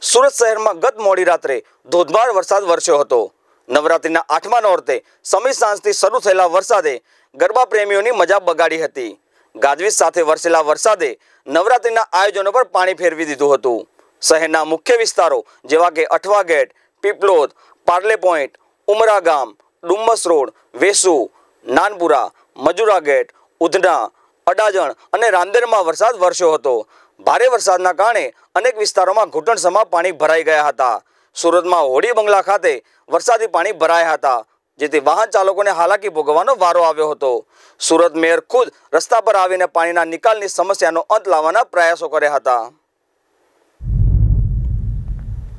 સુરત શહેરમાં ગત મોડી રાત્રે ધોધમાર વરસાદ વરસ્યો હતો નવરાત્રિના આઠમા નોરતે સમી સાંજથી શરૂ થયેલા વરસાદે ગરબા પ્રેમીઓની મજા બગાડી હતી ગાજવીજ સાથે વરસેલા વરસાદે નવરાત્રિના આયોજનો પર પાણી ફેરવી દીધું હતું શહેરના મુખ્ય વિસ્તારો જેવા કે Athwa gate Piplod Parle point Umra Gam Dumas road Vesu Nanpura Majura gate Udhna Adajan અને રાંદેરમાં વરસાદ વરસ્યો હતો ભારે વરસાદના કારણે અનેક વિસ્તારોમાં ઘૂંટણસમા પાણી ભરાઈ ગયા હતા સુરતમાં હોડી બંગલા ખાતે વરસાદી પાણી ભરાયા હતા જેથી વાહન ચાલકોને હાલાકી ભોગવવાનો વારો આવ્યો હતો સુરત મેયર ખુદ રસ્તા પર આવીને પાણીના નિકાલની સમસ્યાનો અંત લાવવાના પ્રયાસો કર્યા હતા